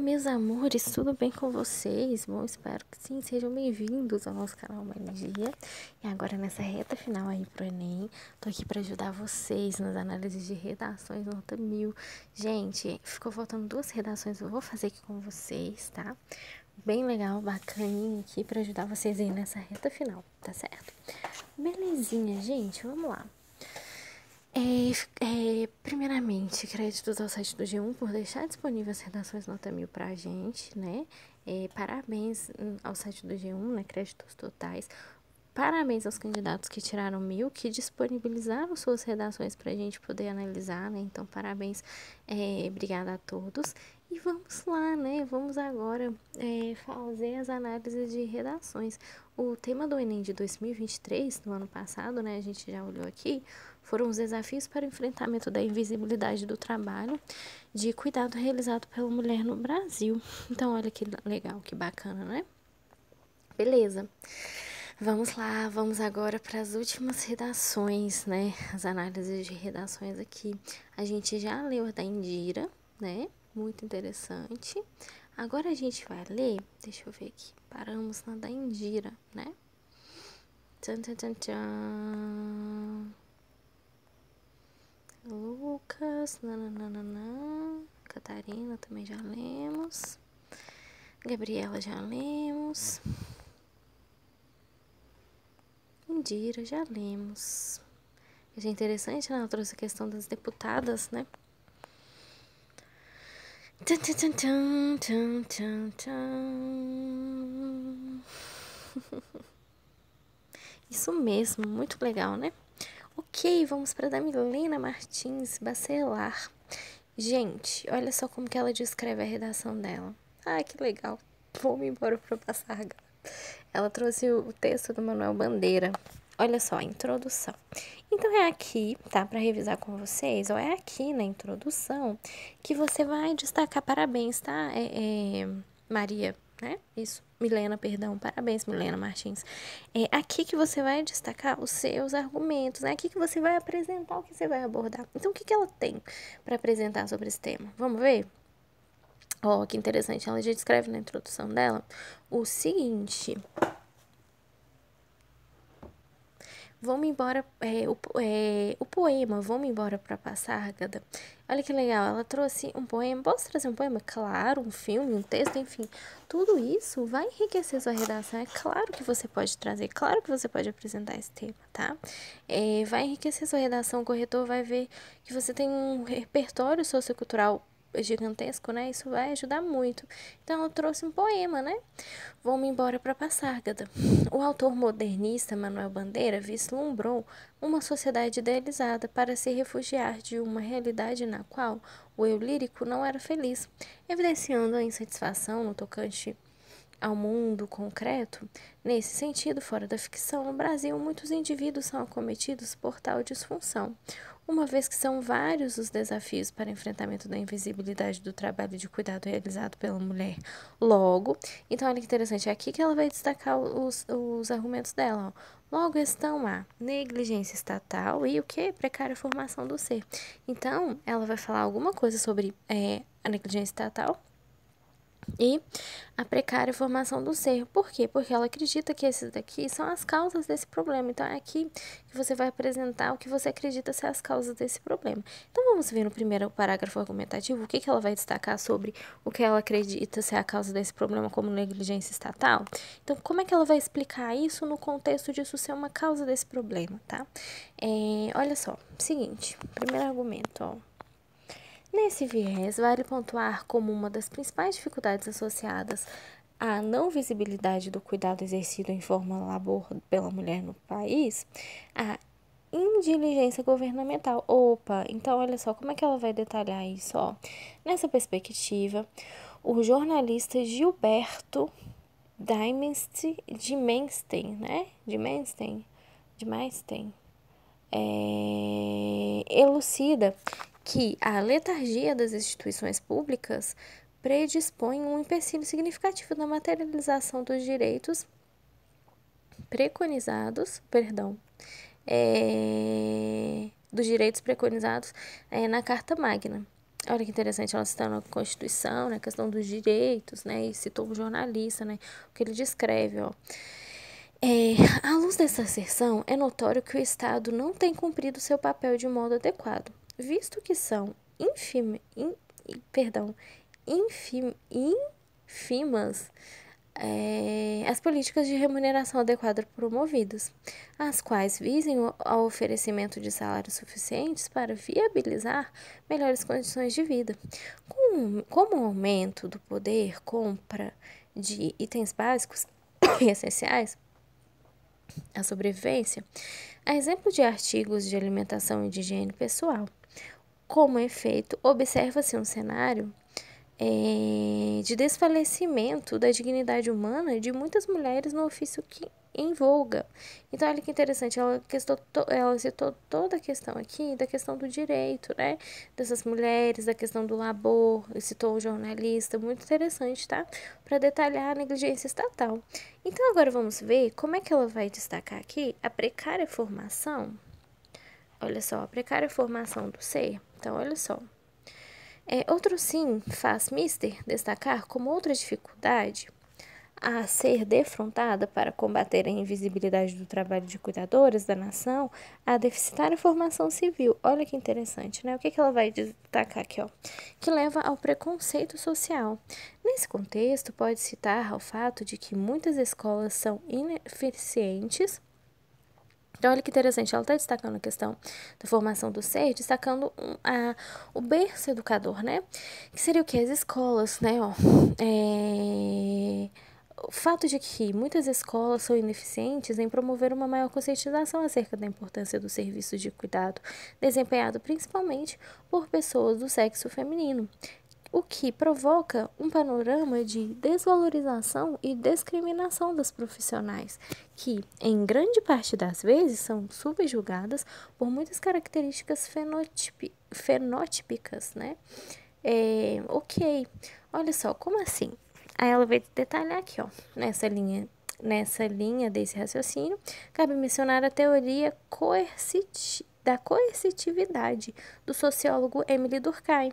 meus amores, tudo bem com vocês? Bom, espero que sim, sejam bem-vindos ao nosso canal Uma Energia. E agora nessa reta final aí pro Enem, tô aqui para ajudar vocês nas análises de redações nota mil. Gente, ficou faltando duas redações, eu vou fazer aqui com vocês, tá? Bem legal, bacaninha aqui para ajudar vocês aí nessa reta final, tá certo? Belezinha, gente, vamos lá. É, é, primeiramente, créditos ao site do G1 por deixar disponíveis as redações nota mil pra gente, né? É, parabéns hum, ao site do G1, né? Créditos totais. Parabéns aos candidatos que tiraram mil, que disponibilizaram suas redações pra gente poder analisar, né? Então, parabéns, é, obrigada a todos. E vamos lá, né? Vamos agora é, fazer as análises de redações. O tema do Enem de 2023, no ano passado, né? A gente já olhou aqui foram os desafios para o enfrentamento da invisibilidade do trabalho de cuidado realizado pela mulher no Brasil. Então, olha que legal, que bacana, né? Beleza. Vamos lá, vamos agora para as últimas redações, né? As análises de redações aqui. A gente já leu a da Indira, né? Muito interessante. Agora a gente vai ler, deixa eu ver aqui, paramos na da Indira, né? Tchan, tchan, tchan, tchan. Lucas, nananana, Catarina também já lemos, Gabriela já lemos, Indira já lemos. É interessante, né? Ela trouxe a questão das deputadas, né? Tum, tum, tum, tum, tum, tum. Isso mesmo, muito legal, né? Ok, vamos para da Milena Martins Bacelar. Gente, olha só como que ela descreve a redação dela. Ah, que legal. Vou-me embora para passar Ela trouxe o texto do Manuel Bandeira. Olha só, a introdução. Então é aqui, tá? Para revisar com vocês, Ou é aqui na introdução que você vai destacar. Parabéns, tá, é, é, Maria, né? Isso. Milena, perdão, parabéns, Milena Martins. É aqui que você vai destacar os seus argumentos, né? Aqui que você vai apresentar o que você vai abordar. Então, o que, que ela tem para apresentar sobre esse tema? Vamos ver? Ó, oh, que interessante, ela já descreve na introdução dela o seguinte: Vamos embora, é, o, é, o poema Vamos embora para passar, Gada. Olha que legal, ela trouxe um poema. Posso trazer um poema? Claro, um filme, um texto, enfim. Tudo isso vai enriquecer sua redação. É claro que você pode trazer, claro que você pode apresentar esse tema, tá? É, vai enriquecer sua redação. O corretor vai ver que você tem um repertório sociocultural gigantesco, né? Isso vai ajudar muito. Então eu trouxe um poema, né? Vou-me embora para Passárgada. O autor modernista Manuel Bandeira vislumbrou uma sociedade idealizada para se refugiar de uma realidade na qual o eu lírico não era feliz, evidenciando a insatisfação no tocante ao mundo concreto, nesse sentido, fora da ficção, no Brasil, muitos indivíduos são acometidos por tal disfunção, uma vez que são vários os desafios para enfrentamento da invisibilidade do trabalho de cuidado realizado pela mulher. Logo, então olha que interessante, é aqui que ela vai destacar os, os argumentos dela. Ó. Logo estão a negligência estatal e o que? Precária formação do ser. Então, ela vai falar alguma coisa sobre é, a negligência estatal, e a precária formação do ser. Por quê? Porque ela acredita que esses daqui são as causas desse problema. Então, é aqui que você vai apresentar o que você acredita ser as causas desse problema. Então, vamos ver no primeiro parágrafo argumentativo o que, que ela vai destacar sobre o que ela acredita ser a causa desse problema como negligência estatal. Então, como é que ela vai explicar isso no contexto disso ser uma causa desse problema, tá? É, olha só, seguinte, primeiro argumento, ó. Nesse viés, vale pontuar como uma das principais dificuldades associadas à não visibilidade do cuidado exercido em forma labor pela mulher no país, a indiligência governamental. Opa, então olha só como é que ela vai detalhar isso, ó. Nessa perspectiva, o jornalista Gilberto Dimenstein, né? Dimenstein, Dimenstein, é, elucida que a letargia das instituições públicas predispõe um empecilho significativo na materialização dos direitos preconizados, perdão, é, dos direitos preconizados é, na Carta Magna. Olha que interessante, ela está na Constituição, né, questão dos direitos, né, e citou o jornalista, né, o que ele descreve, ó. É, à luz dessa asserção, é notório que o Estado não tem cumprido seu papel de modo adequado visto que são infime, in, perdão, infim, infimas é, as políticas de remuneração adequada promovidas, as quais visem ao oferecimento de salários suficientes para viabilizar melhores condições de vida. Com, como o aumento do poder compra de itens básicos e essenciais, a sobrevivência, a exemplo de artigos de alimentação e de higiene pessoal. Como efeito, observa-se um cenário é, de desfalecimento da dignidade humana de muitas mulheres no ofício que em voga. Então, olha que interessante, ela, questou, ela citou toda a questão aqui da questão do direito, né? Dessas mulheres, da questão do labor, citou o jornalista, muito interessante, tá? Para detalhar a negligência estatal. Então, agora vamos ver como é que ela vai destacar aqui a precária formação. Olha só, a precária formação do ser então, olha só. É, outro sim faz Mister destacar como outra dificuldade a ser defrontada para combater a invisibilidade do trabalho de cuidadores da nação, a a formação civil. Olha que interessante, né? O que, que ela vai destacar aqui, ó? Que leva ao preconceito social. Nesse contexto, pode citar o fato de que muitas escolas são ineficientes então, olha que interessante, ela está destacando a questão da formação do ser, destacando a, o berço educador, né? Que seria o que? As escolas, né? Ó, é o fato de que muitas escolas são ineficientes em promover uma maior conscientização acerca da importância do serviço de cuidado, desempenhado principalmente por pessoas do sexo feminino o que provoca um panorama de desvalorização e discriminação das profissionais, que, em grande parte das vezes, são subjugadas por muitas características fenotípicas, né? É, ok, olha só, como assim? Aí ela vai detalhar aqui, ó, nessa linha, nessa linha desse raciocínio, cabe mencionar a teoria coercitiva da coercitividade do sociólogo Emily Durkheim,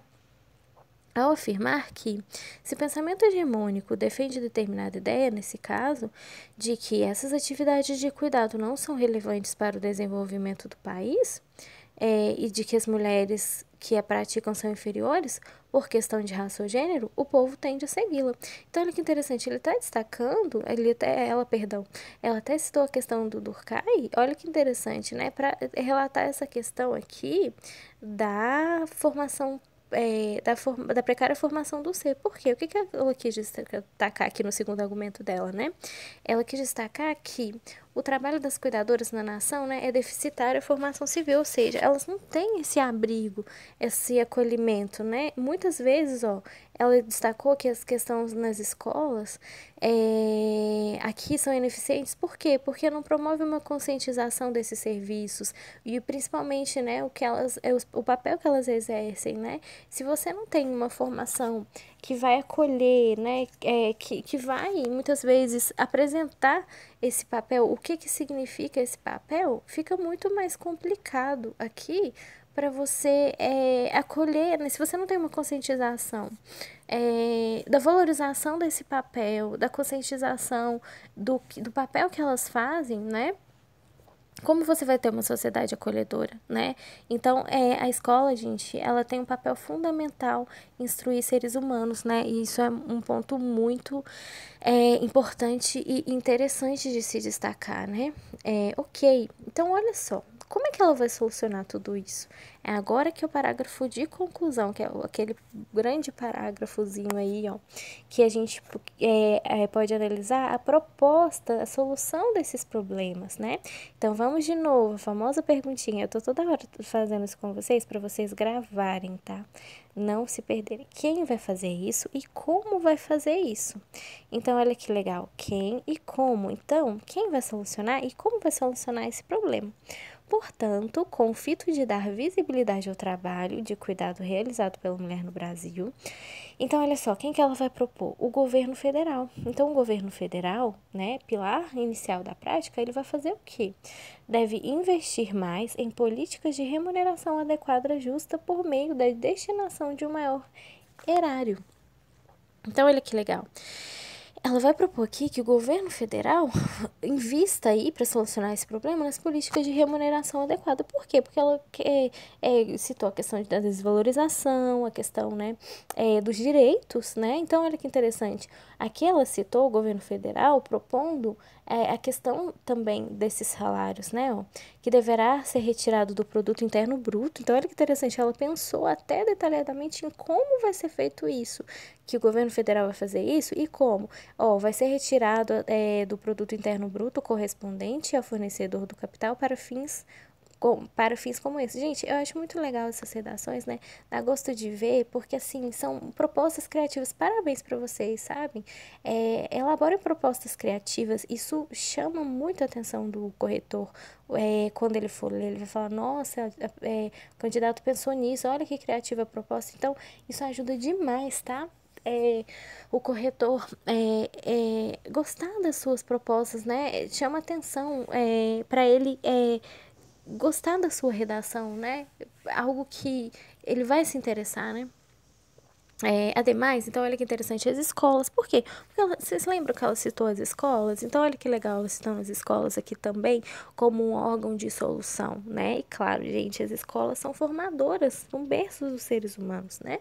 ao afirmar que, se o pensamento hegemônico defende determinada ideia, nesse caso, de que essas atividades de cuidado não são relevantes para o desenvolvimento do país é, e de que as mulheres que a praticam são inferiores por questão de raça ou gênero, o povo tende a segui-la. Então, olha que interessante, ele está destacando, ele até, ela, perdão, ela até citou a questão do Durkheim, olha que interessante, né, para relatar essa questão aqui da formação é, da, forma, da precária formação do ser. Por quê? O que, que ela quis destacar aqui no segundo argumento dela, né? Ela quis destacar que o trabalho das cuidadoras na nação né, é deficitário a formação civil, ou seja, elas não têm esse abrigo, esse acolhimento. Né? Muitas vezes, ó, ela destacou que as questões nas escolas é, aqui são ineficientes. Por quê? Porque não promove uma conscientização desses serviços e principalmente né, o, que elas, é o papel que elas exercem. Né? Se você não tem uma formação que vai acolher, né? É, que, que vai muitas vezes apresentar esse papel, o que, que significa esse papel, fica muito mais complicado aqui para você é, acolher, né? se você não tem uma conscientização é, da valorização desse papel, da conscientização do, do papel que elas fazem, né? como você vai ter uma sociedade acolhedora, né? Então, é, a escola, gente, ela tem um papel fundamental em instruir seres humanos, né? E isso é um ponto muito é, importante e interessante de se destacar, né? É, ok, então olha só, como é que ela vai solucionar tudo isso? É agora que o parágrafo de conclusão, que é aquele grande parágrafozinho aí, ó, que a gente é, é, pode analisar a proposta, a solução desses problemas, né? Então vamos de novo, a famosa perguntinha. Eu tô toda hora fazendo isso com vocês para vocês gravarem, tá? Não se perderem. Quem vai fazer isso e como vai fazer isso? Então olha que legal, quem e como. Então, quem vai solucionar e como vai solucionar esse problema? Portanto, com o fito de dar visibilidade ao trabalho de cuidado realizado pela mulher no Brasil, então olha só, quem que ela vai propor? O governo federal. Então, o governo federal, né, pilar inicial da prática, ele vai fazer o quê? Deve investir mais em políticas de remuneração adequada justa por meio da destinação de um maior erário. Então, olha que legal. Ela vai propor aqui que o governo federal invista aí para solucionar esse problema nas políticas de remuneração adequada. Por quê? Porque ela quer, é, citou a questão da desvalorização, a questão né, é, dos direitos, né? Então, olha que interessante. Aqui ela citou o governo federal propondo é, a questão também desses salários, né? Ó, que deverá ser retirado do produto interno bruto. Então, olha que interessante, ela pensou até detalhadamente em como vai ser feito isso, que o governo federal vai fazer isso e como. Ó, vai ser retirado é, do produto interno bruto correspondente ao fornecedor do capital para fins com, para fins como esse. Gente, eu acho muito legal essas redações, né? Dá gosto de ver, porque assim, são propostas criativas. Parabéns para vocês, sabem? É, elaborem propostas criativas. Isso chama muito a atenção do corretor. É, quando ele for ler, ele vai falar: Nossa, é, o candidato pensou nisso, olha que criativa a proposta. Então, isso ajuda demais, tá? É, o corretor é, é, gostar das suas propostas, né? Chama atenção é, para ele é, gostar da sua redação, né? Algo que ele vai se interessar, né? É, ademais, então olha que interessante, as escolas, por quê? Porque ela, vocês lembram que ela citou as escolas? Então olha que legal, estão as escolas aqui também como um órgão de solução, né? E claro, gente, as escolas são formadoras, são berços dos seres humanos, né?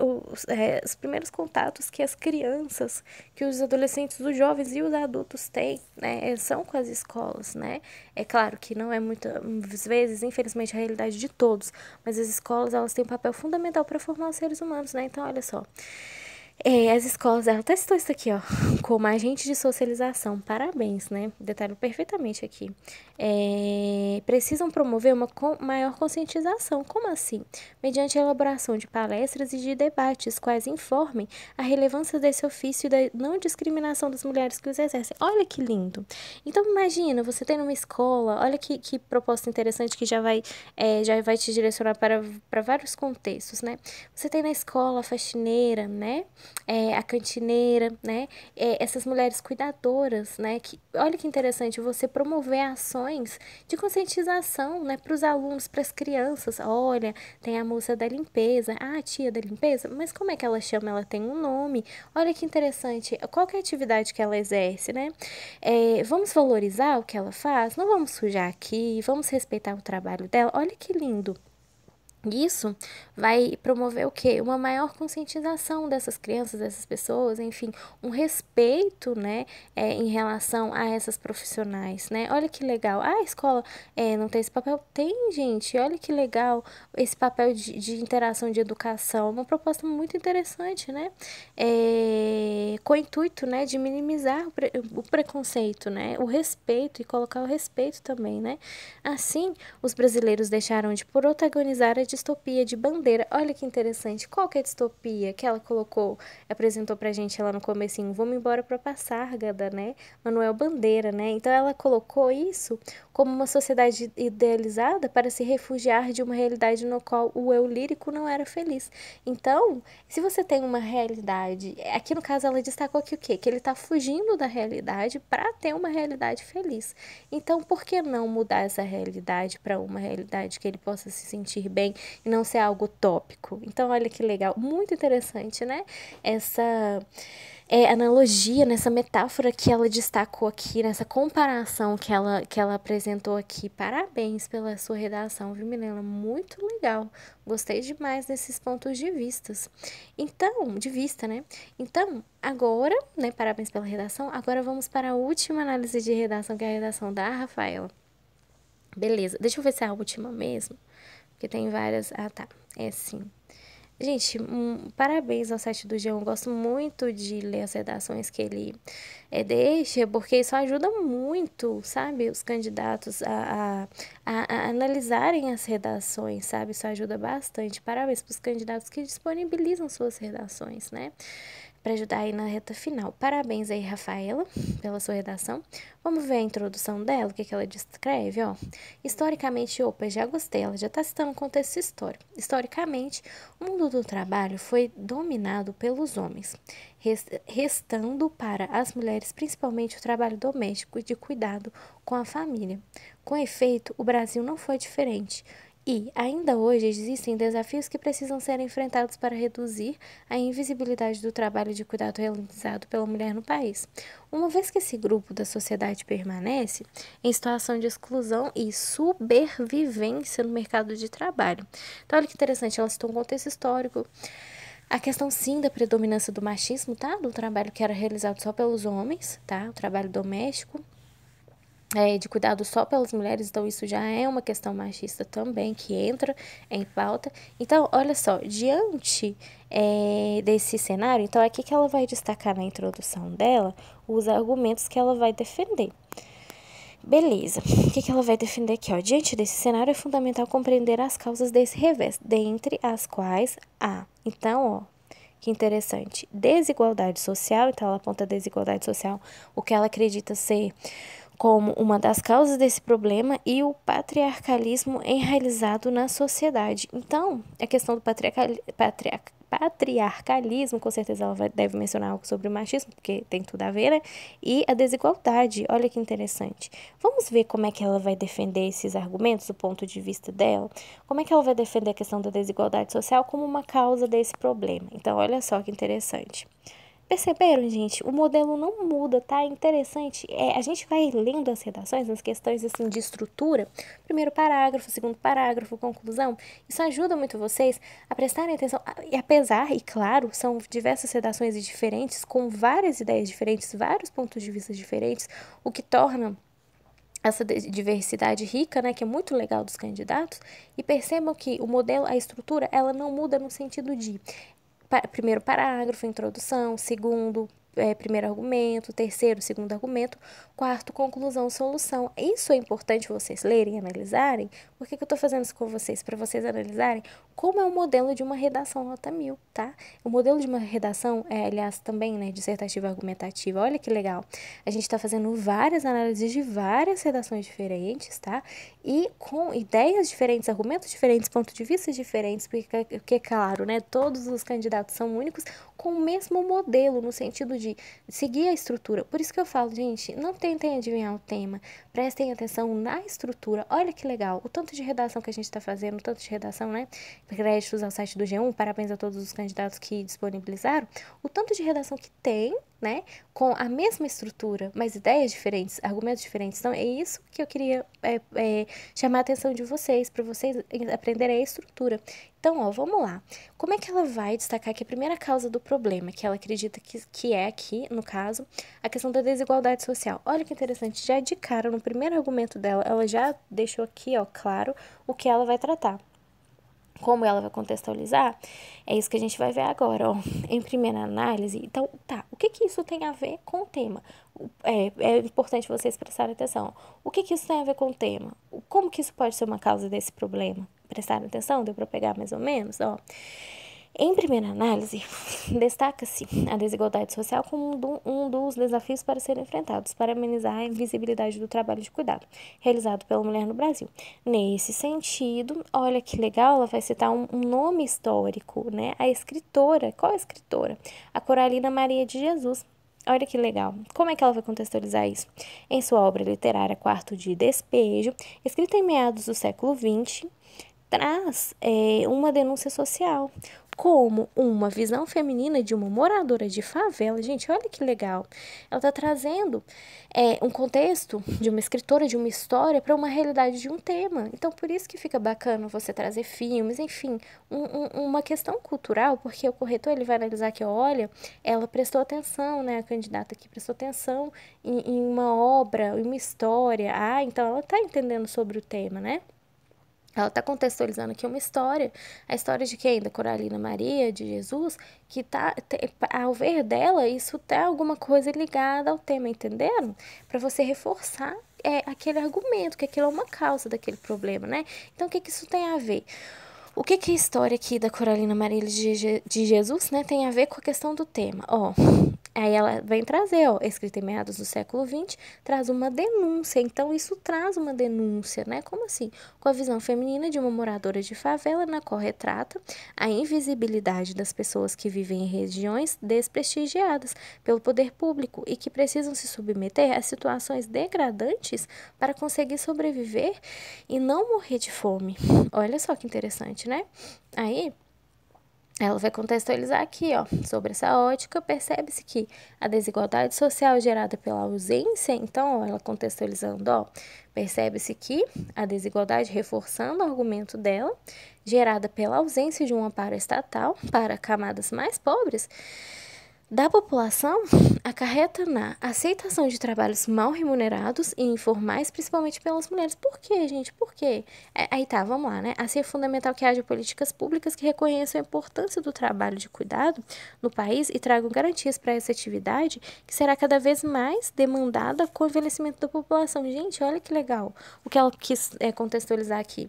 Os, é, os primeiros contatos que as crianças, que os adolescentes, os jovens e os adultos têm, né? É, são com as escolas, né? É claro que não é muitas vezes, infelizmente, a realidade de todos, mas as escolas, elas têm um papel fundamental para formar os seres humanos, né? Então, então, olha só. É, as escolas, ela testou isso aqui, ó, como agente de socialização. Parabéns, né? Detalhou perfeitamente aqui. É, precisam promover uma maior conscientização. Como assim? Mediante a elaboração de palestras e de debates, quais informem a relevância desse ofício e da não discriminação das mulheres que os exercem. Olha que lindo. Então, imagina, você tem uma escola, olha que, que proposta interessante que já vai, é, já vai te direcionar para, para vários contextos, né? Você tem na escola a faxineira, né? é, a cantineira, né? É, essas mulheres cuidadoras, né? Que, olha que interessante, você promover ações de conscientização, né? Para os alunos, para as crianças. Olha, tem a moça da limpeza, a tia da limpeza, mas como é que ela chama? Ela tem um nome. Olha que interessante, qual é a atividade que ela exerce, né? É, vamos valorizar o que ela faz? Não vamos sujar aqui, vamos respeitar o trabalho dela. Olha que lindo. Isso vai promover o quê? Uma maior conscientização dessas crianças, dessas pessoas, enfim, um respeito, né, é, em relação a essas profissionais, né? Olha que legal. Ah, a escola é, não tem esse papel? Tem, gente. Olha que legal esse papel de, de interação de educação. Uma proposta muito interessante, né? É, com o intuito, né, de minimizar o, pre, o preconceito, né? O respeito e colocar o respeito também, né? Assim, os brasileiros deixaram de protagonizar a distopia de bandeira. Olha que interessante. Qual que é a distopia que ela colocou, apresentou pra gente lá no comecinho? Vamos embora pra Passárgada, né? Manuel Bandeira, né? Então ela colocou isso como uma sociedade idealizada para se refugiar de uma realidade no qual o eu lírico não era feliz. Então, se você tem uma realidade, aqui no caso ela destacou que o quê? Que ele está fugindo da realidade para ter uma realidade feliz. Então, por que não mudar essa realidade para uma realidade que ele possa se sentir bem e não ser algo tópico? Então, olha que legal, muito interessante, né? Essa é, analogia, nessa metáfora que ela destacou aqui, nessa comparação que ela, que ela apresentou aqui. Parabéns pela sua redação, viu, Milena? Muito legal. Gostei demais desses pontos de vistas. Então, de vista, né? Então, agora, né? Parabéns pela redação. Agora vamos para a última análise de redação, que é a redação da Rafaela. Beleza, deixa eu ver se é a última mesmo. Porque tem várias. Ah, tá. É sim. Gente, um, parabéns ao site do G1. Gosto muito de ler as redações que ele é, deixa, porque isso ajuda muito, sabe, os candidatos a, a, a, a analisarem as redações, sabe? Isso ajuda bastante. Parabéns para os candidatos que disponibilizam suas redações, né? para ajudar aí na reta final. Parabéns aí, Rafaela, pela sua redação. Vamos ver a introdução dela, o que, que ela descreve, ó. Historicamente, opa, já gostei, ela já está citando o contexto histórico. Historicamente, o mundo do trabalho foi dominado pelos homens, restando para as mulheres principalmente o trabalho doméstico e de cuidado com a família. Com efeito, o Brasil não foi diferente. E, ainda hoje, existem desafios que precisam ser enfrentados para reduzir a invisibilidade do trabalho de cuidado realizado pela mulher no país. Uma vez que esse grupo da sociedade permanece em situação de exclusão e supervivência no mercado de trabalho. Então, olha que interessante, ela citou um contexto histórico. A questão sim da predominância do machismo, tá? Do trabalho que era realizado só pelos homens, tá? O trabalho doméstico é, de cuidado só pelas mulheres, então isso já é uma questão machista também que entra em pauta. Então, olha só, diante é, desse cenário, então aqui que ela vai destacar na introdução dela os argumentos que ela vai defender. Beleza, o que, que ela vai defender aqui? Ó? Diante desse cenário, é fundamental compreender as causas desse revés, dentre as quais há. Então, ó, que interessante, desigualdade social, então ela aponta a desigualdade social, o que ela acredita ser como uma das causas desse problema e o patriarcalismo enraizado na sociedade. Então, a questão do patriarcalismo, com certeza ela vai, deve mencionar algo sobre o machismo, porque tem tudo a ver, né? E a desigualdade, olha que interessante. Vamos ver como é que ela vai defender esses argumentos, do ponto de vista dela? Como é que ela vai defender a questão da desigualdade social como uma causa desse problema? Então, olha só que interessante. Perceberam, gente? O modelo não muda, tá? É interessante. É, a gente vai lendo as redações, as questões assim de estrutura, primeiro parágrafo, segundo parágrafo, conclusão. Isso ajuda muito vocês a prestarem atenção. E apesar, e claro, são diversas redações diferentes, com várias ideias diferentes, vários pontos de vista diferentes, o que torna essa diversidade rica, né, que é muito legal dos candidatos, e percebam que o modelo, a estrutura, ela não muda no sentido de primeiro parágrafo, introdução, segundo, é, primeiro argumento, terceiro, segundo argumento, quarto, conclusão, solução. Isso é importante vocês lerem e analisarem, por que, que eu estou fazendo isso com vocês? Para vocês analisarem como é o modelo de uma redação nota mil, tá? O modelo de uma redação é, aliás, também, né, dissertativa argumentativa. Olha que legal. A gente está fazendo várias análises de várias redações diferentes, tá? E com ideias diferentes, argumentos diferentes, pontos de vista diferentes, porque, porque claro, né, todos os candidatos são únicos com o mesmo modelo, no sentido de seguir a estrutura. Por isso que eu falo, gente, não tentem adivinhar o tema, prestem atenção na estrutura. Olha que legal, o tanto tanto de redação que a gente está fazendo, tanto de redação, né? Créditos ao site do G1, parabéns a todos os candidatos que disponibilizaram, o tanto de redação que tem né? Com a mesma estrutura, mas ideias diferentes, argumentos diferentes. Então, é isso que eu queria é, é, chamar a atenção de vocês, para vocês aprenderem a estrutura. Então, ó, vamos lá. Como é que ela vai destacar que a primeira causa do problema, que ela acredita que, que é aqui, no caso, a questão da desigualdade social? Olha que interessante, já de cara, no primeiro argumento dela, ela já deixou aqui, ó, claro, o que ela vai tratar como ela vai contextualizar, é isso que a gente vai ver agora, ó, em primeira análise. Então, tá, o que que isso tem a ver com o tema? É, é importante vocês prestarem atenção. O que que isso tem a ver com o tema? Como que isso pode ser uma causa desse problema? Prestaram atenção? Deu para pegar mais ou menos? Ó. Em primeira análise, destaca-se a desigualdade social como um dos desafios para serem enfrentados, para amenizar a invisibilidade do trabalho de cuidado realizado pela mulher no Brasil. Nesse sentido, olha que legal, ela vai citar um, nome histórico, né? A escritora, qual a escritora? A Coralina Maria de Jesus. Olha que legal. Como é que ela vai contextualizar isso? Em sua obra literária Quarto de Despejo, escrita em meados do século XX, traz é, uma denúncia social, como uma visão feminina de uma moradora de favela. Gente, olha que legal. Ela está trazendo é, um contexto de uma escritora, de uma história, para uma realidade de um tema. Então, por isso que fica bacana você trazer filmes, enfim, um, um, uma questão cultural, porque o corretor ele vai analisar que, olha, ela prestou atenção, né? A candidata aqui prestou atenção em, em uma obra, em uma história. Ah, então ela está entendendo sobre o tema, né? Ela está contextualizando aqui uma história, a história de quem? Da Coralina Maria, de Jesus, que tá, ao ver dela, isso tá alguma coisa ligada ao tema, entenderam? Para você reforçar é, aquele argumento, que aquilo é uma causa daquele problema, né? Então, o que, que isso tem a ver? O que, que a história aqui da Coralina Maria de, de Jesus né, tem a ver com a questão do tema? Ó, Aí ela vem trazer, ó, escrita em meados do século XX, traz uma denúncia. Então, isso traz uma denúncia, né? Como assim? Com a visão feminina de uma moradora de favela, na qual retrata a invisibilidade das pessoas que vivem em regiões desprestigiadas pelo poder público e que precisam se submeter a situações degradantes para conseguir sobreviver e não morrer de fome. Olha só que interessante, né? Aí ela vai contextualizar aqui, ó, sobre essa ótica, percebe-se que a desigualdade social gerada pela ausência, então, ela contextualizando, ó, percebe-se que a desigualdade, reforçando o argumento dela, gerada pela ausência de um amparo estatal para camadas mais pobres, da população acarreta na aceitação de trabalhos mal remunerados e informais, principalmente pelas mulheres. Por quê, gente? Por quê? É, aí tá, vamos lá, né? Assim é fundamental que haja políticas públicas que reconheçam a importância do trabalho de cuidado no país e tragam garantias para essa atividade que será cada vez mais demandada com o envelhecimento da população. Gente, olha que legal o que ela quis é, contextualizar aqui.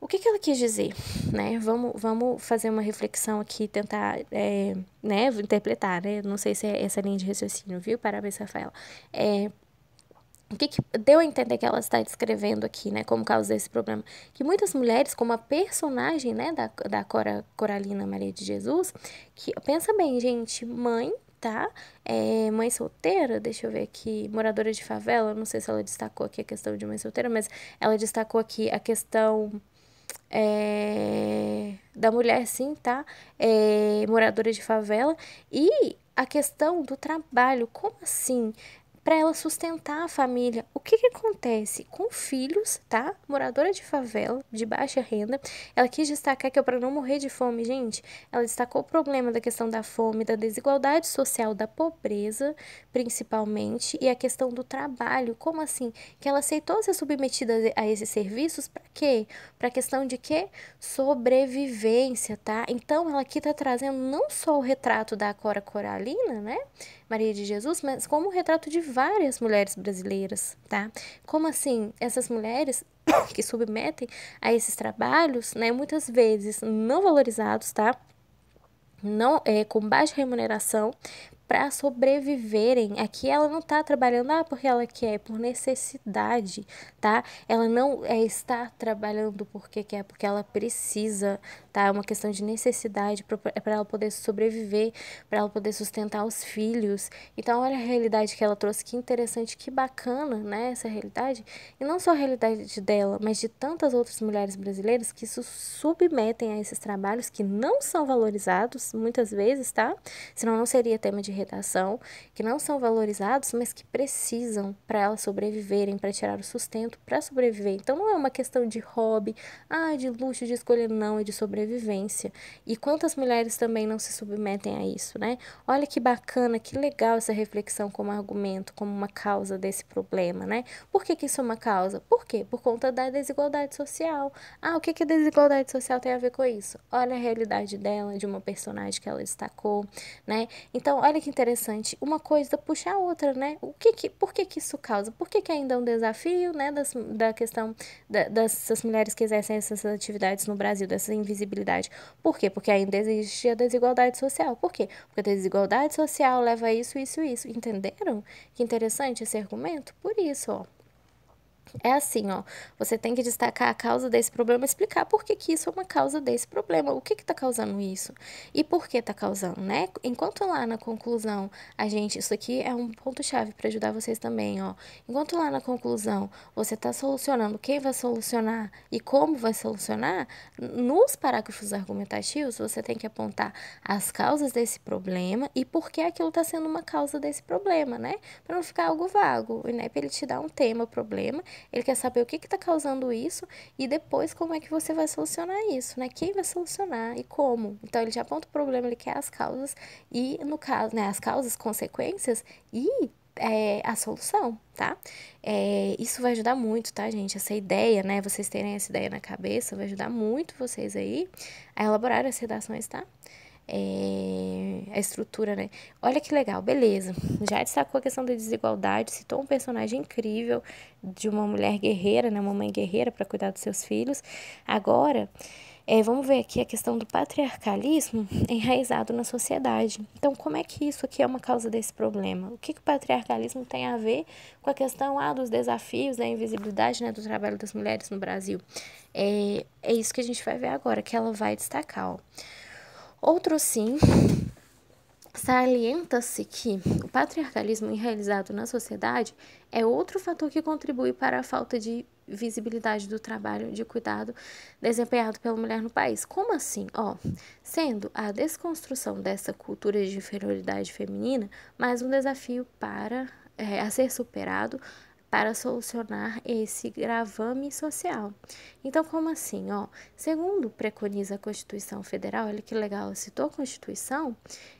O que, que ela quis dizer? Né? Vamos, vamos fazer uma reflexão aqui, tentar é, né, interpretar, né? Não sei se é essa linha de raciocínio, viu? Parabéns, Rafaela. É, o que, que, deu a entender que ela está descrevendo aqui, né, como causa desse problema? Que muitas mulheres, como a personagem, né, da, da Cora, Coralina Maria de Jesus, que, pensa bem, gente, mãe, tá? É, mãe solteira, deixa eu ver aqui, moradora de favela, não sei se ela destacou aqui a questão de mãe solteira, mas ela destacou aqui a questão é, da mulher, sim, tá? É, moradora de favela. E a questão do trabalho, como assim? para ela sustentar a família. O que, que acontece com filhos, tá? Moradora de favela, de baixa renda. Ela quis destacar que é para não morrer de fome, gente. Ela destacou o problema da questão da fome, da desigualdade social, da pobreza, principalmente, e a questão do trabalho. Como assim? Que ela aceitou ser submetida a esses serviços para quê? Para a questão de quê? Sobrevivência, tá? Então ela aqui tá trazendo não só o retrato da Cora Coralina, né? Maria de Jesus, mas como o retrato de várias mulheres brasileiras, tá? Como assim? Essas mulheres que submetem a esses trabalhos, né, muitas vezes não valorizados, tá? Não é com baixa remuneração para sobreviverem. Aqui ela não está trabalhando ah, porque ela quer, é por necessidade, tá? Ela não é, está trabalhando porque quer, porque ela precisa, tá? É uma questão de necessidade para é ela poder sobreviver, para ela poder sustentar os filhos. Então, olha a realidade que ela trouxe, que interessante, que bacana, né? Essa realidade. E não só a realidade dela, mas de tantas outras mulheres brasileiras que se submetem a esses trabalhos que não são valorizados, muitas vezes, tá? Senão não seria tema de redação, que não são valorizados, mas que precisam para elas sobreviverem, para tirar o sustento, para sobreviver. Então, não é uma questão de hobby, ah, de luxo, de escolha, não, é de sobreviver sobrevivência. E quantas mulheres também não se submetem a isso, né? Olha que bacana, que legal essa reflexão como argumento, como uma causa desse problema, né? Por que, que isso é uma causa? Por quê? Por conta da desigualdade social. Ah, o que, que a desigualdade social tem a ver com isso? Olha a realidade dela, de uma personagem que ela destacou, né? Então, olha que interessante, uma coisa puxa a outra, né? O que que, por que, que isso causa? Por que, que ainda é um desafio, né, das, da questão da, das, mulheres que exercem essas atividades no Brasil, dessa invisibilidade? possibilidade. Por quê? Porque ainda existe a desigualdade social. Por quê? Porque a desigualdade social leva a isso, isso, isso. Entenderam? Que interessante esse argumento? Por isso, ó. É assim, ó. Você tem que destacar a causa desse problema, explicar por que, que isso é uma causa desse problema, o que está causando isso e por que está causando, né? Enquanto lá na conclusão, a gente, isso aqui é um ponto-chave para ajudar vocês também, ó. Enquanto lá na conclusão você está solucionando quem vai solucionar e como vai solucionar, nos parágrafos argumentativos você tem que apontar as causas desse problema e por que aquilo está sendo uma causa desse problema, né? Para não ficar algo vago. O INEP ele te dá um tema, problema ele quer saber o que está causando isso e depois como é que você vai solucionar isso, né? Quem vai solucionar e como. Então, ele já aponta o problema, ele quer as causas e, no caso, né, as causas, consequências e é, a solução, tá? É, isso vai ajudar muito, tá, gente? Essa ideia, né? Vocês terem essa ideia na cabeça, vai ajudar muito vocês aí a elaborar as redações, tá? é, a estrutura, né? Olha que legal, beleza. Já destacou a questão da desigualdade, citou um personagem incrível de uma mulher guerreira, né? Uma mãe guerreira para cuidar dos seus filhos. Agora, é, vamos ver aqui a questão do patriarcalismo enraizado na sociedade. Então, como é que isso aqui é uma causa desse problema? O que, que o patriarcalismo tem a ver com a questão ah, dos desafios, da invisibilidade né, do trabalho das mulheres no Brasil? É, é isso que a gente vai ver agora, que ela vai destacar. Ó. Outro sim, salienta-se que o patriarcalismo realizado na sociedade é outro fator que contribui para a falta de visibilidade do trabalho de cuidado desempenhado pela mulher no país. Como assim? Ó, sendo a desconstrução dessa cultura de inferioridade feminina mais um desafio para é, a ser superado para solucionar esse gravame social. Então, como assim? Ó, segundo preconiza a Constituição Federal, olha que legal, citou a Constituição,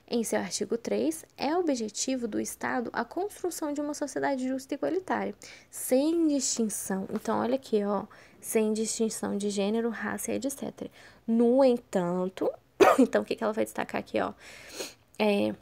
em seu artigo 3, é objetivo do Estado a construção de uma sociedade justa e igualitária, sem distinção. Então, olha aqui, ó, sem distinção de gênero, raça, etc. No entanto, então o que, que ela vai destacar aqui, ó? É,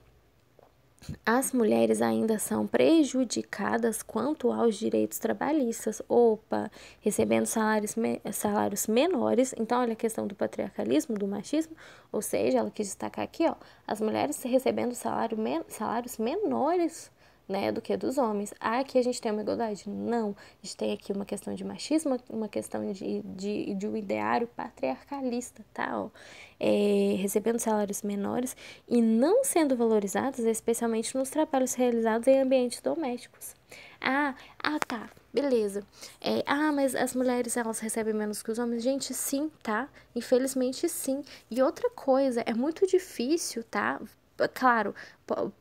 as mulheres ainda são prejudicadas quanto aos direitos trabalhistas. Opa, recebendo salários, me, salários menores. Então, olha a questão do patriarcalismo, do machismo. Ou seja, ela quis destacar aqui, ó, as mulheres recebendo salário, men, salários menores né, do que dos homens. Ah, aqui a gente tem uma igualdade. Não, a gente tem aqui uma questão de machismo, uma questão de, de, de um ideário patriarcalista, tá? Ó, é, recebendo salários menores e não sendo valorizados, especialmente nos trabalhos realizados em ambientes domésticos. Ah, ah tá, beleza. É, ah, mas as mulheres elas recebem menos que os homens? Gente, sim, tá? Infelizmente, sim. E outra coisa, é muito difícil, tá? Claro,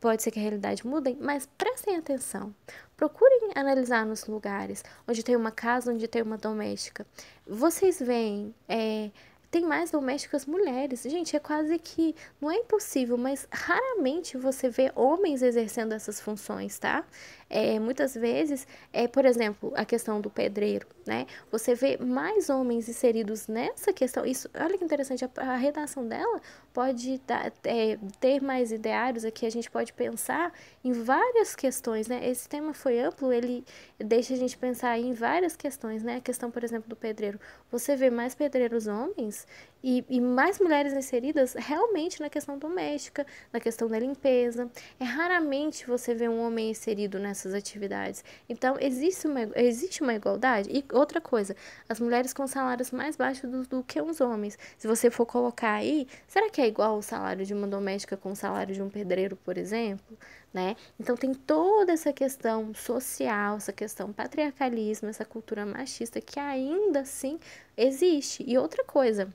pode ser que a realidade mude, mas prestem atenção. Procurem analisar nos lugares onde tem uma casa, onde tem uma doméstica. Vocês veem, é, tem mais domésticas mulheres. Gente, é quase que não é impossível, mas raramente você vê homens exercendo essas funções, tá? É, muitas vezes, é, por exemplo, a questão do pedreiro, né? Você vê mais homens inseridos nessa questão. Isso, olha que interessante, a, a redação dela pode dar, é, ter mais ideários aqui. A gente pode pensar em várias questões, né? Esse tema foi amplo, ele deixa a gente pensar em várias questões, né? A questão, por exemplo, do pedreiro. Você vê mais pedreiros homens e, e mais mulheres inseridas realmente na questão doméstica, na questão da limpeza. É raramente você vê um homem inserido nessas atividades. Então, existe uma, existe uma igualdade. E outra coisa, as mulheres com salários mais baixos do, do que os homens. Se você for colocar aí, será que é igual o salário de uma doméstica com o salário de um pedreiro, por exemplo? Né? Então tem toda essa questão social, essa questão patriarcalismo, essa cultura machista que ainda assim existe. E outra coisa,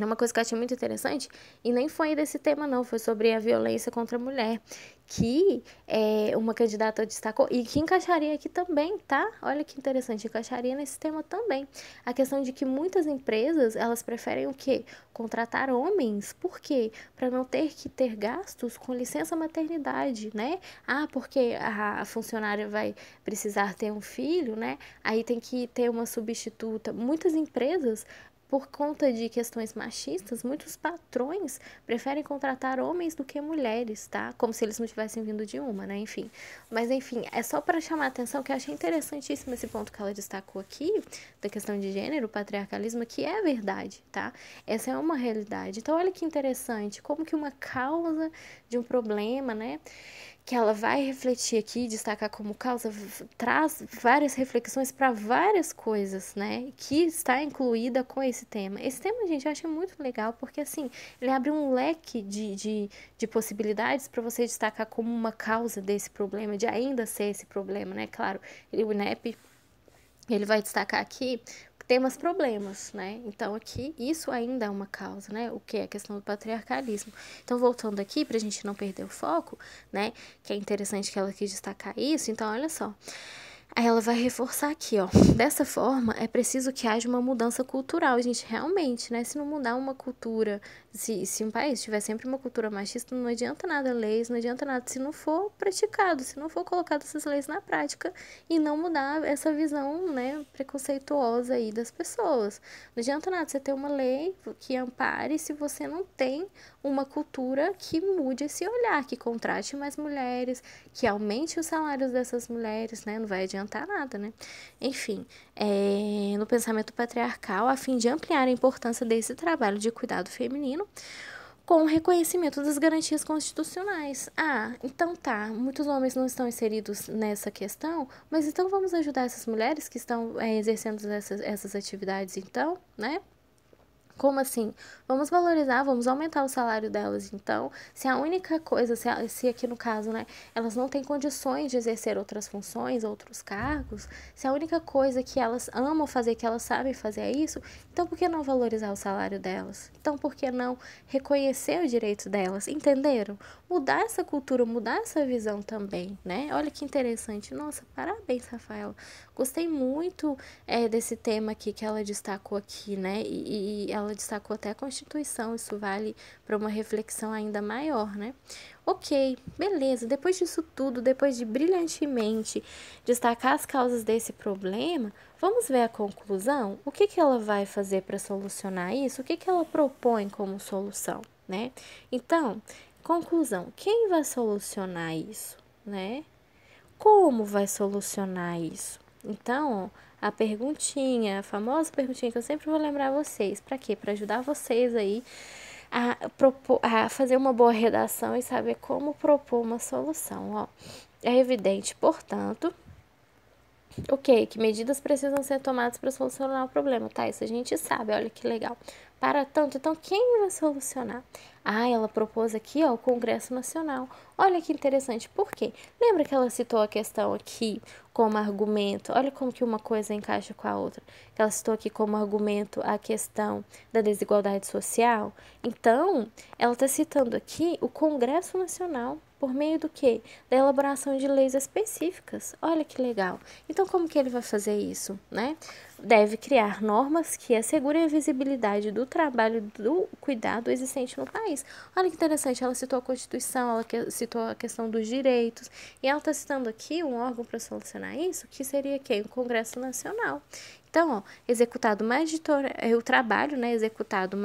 é uma coisa que eu achei muito interessante, e nem foi desse tema, não, foi sobre a violência contra a mulher, que é, uma candidata destacou, e que encaixaria aqui também, tá? Olha que interessante, encaixaria nesse tema também. A questão de que muitas empresas, elas preferem o quê? Contratar homens, por quê? Para não ter que ter gastos com licença maternidade, né? Ah, porque a, a funcionária vai precisar ter um filho, né? Aí tem que ter uma substituta. Muitas empresas por conta de questões machistas, muitos patrões preferem contratar homens do que mulheres, tá? Como se eles não tivessem vindo de uma, né? Enfim. Mas enfim, é só para chamar a atenção que eu achei interessantíssimo esse ponto que ela destacou aqui, da questão de gênero, patriarcalismo, que é verdade, tá? Essa é uma realidade. Então, olha que interessante, como que uma causa de um problema, né? que ela vai refletir aqui, destacar como causa, traz várias reflexões para várias coisas, né? Que está incluída com esse tema. Esse tema, gente, eu achei muito legal, porque assim, ele abre um leque de, de, de possibilidades para você destacar como uma causa desse problema, de ainda ser esse problema, né? Claro, ele, o INEP, ele vai destacar aqui temas problemas, né? Então aqui isso ainda é uma causa, né? O que é a questão do patriarcalismo. Então voltando aqui para a gente não perder o foco, né? Que é interessante que ela quis destacar isso. Então olha só. Aí ela vai reforçar aqui, ó. Dessa forma, é preciso que haja uma mudança cultural, gente, realmente, né? Se não mudar uma cultura, se, se um país tiver sempre uma cultura machista, não adianta nada leis, não adianta nada se não for praticado, se não for colocado essas leis na prática e não mudar essa visão, né, preconceituosa aí das pessoas. Não adianta nada você ter uma lei que ampare se você não tem uma cultura que mude esse olhar, que contrate mais mulheres, que aumente os salários dessas mulheres, né? Não vai adiantar adiantar nada, né? Enfim, é, no pensamento patriarcal, a fim de ampliar a importância desse trabalho de cuidado feminino, com o reconhecimento das garantias constitucionais. Ah, então tá, muitos homens não estão inseridos nessa questão, mas então vamos ajudar essas mulheres que estão é, exercendo essas, essas atividades, então, né? Como assim? Vamos valorizar, vamos aumentar o salário delas, então. Se a única coisa, se, se aqui no caso, né, elas não têm condições de exercer outras funções, outros cargos, se a única coisa que elas amam fazer, que elas sabem fazer é isso, então por que não valorizar o salário delas? Então por que não reconhecer o direito delas? Entenderam? Mudar essa cultura, mudar essa visão também, né? Olha que interessante. Nossa, parabéns, Rafaela. Gostei muito é, desse tema aqui que ela destacou aqui, né? E, e ela destacou até a Constituição, isso vale para uma reflexão ainda maior, né? Ok, beleza. Depois disso tudo, depois de brilhantemente destacar as causas desse problema, vamos ver a conclusão? O que, que ela vai fazer para solucionar isso? O que, que ela propõe como solução, né? Então, conclusão: quem vai solucionar isso, né? Como vai solucionar isso? Então, a perguntinha, a famosa perguntinha que eu sempre vou lembrar vocês, para quê? Para ajudar vocês aí a, propor, a fazer uma boa redação e saber como propor uma solução. Ó. É evidente, portanto, o que? Que medidas precisam ser tomadas para solucionar o problema, tá? Isso a gente sabe, olha que legal. Para tanto, então quem vai solucionar? Ah, ela propôs aqui ó, o Congresso Nacional. Olha que interessante, por quê? Lembra que ela citou a questão aqui como argumento? Olha como que uma coisa encaixa com a outra. Ela citou aqui como argumento a questão da desigualdade social. Então, ela está citando aqui o Congresso Nacional por meio do quê? Da elaboração de leis específicas. Olha que legal. Então, como que ele vai fazer isso, né? deve criar normas que assegurem a visibilidade do trabalho do cuidado existente no país. Olha que interessante, ela citou a Constituição, ela citou a questão dos direitos, e ela está citando aqui um órgão para solucionar isso, que seria quem? O Congresso Nacional. Então, ó, executado magitor... É, o trabalho né, executado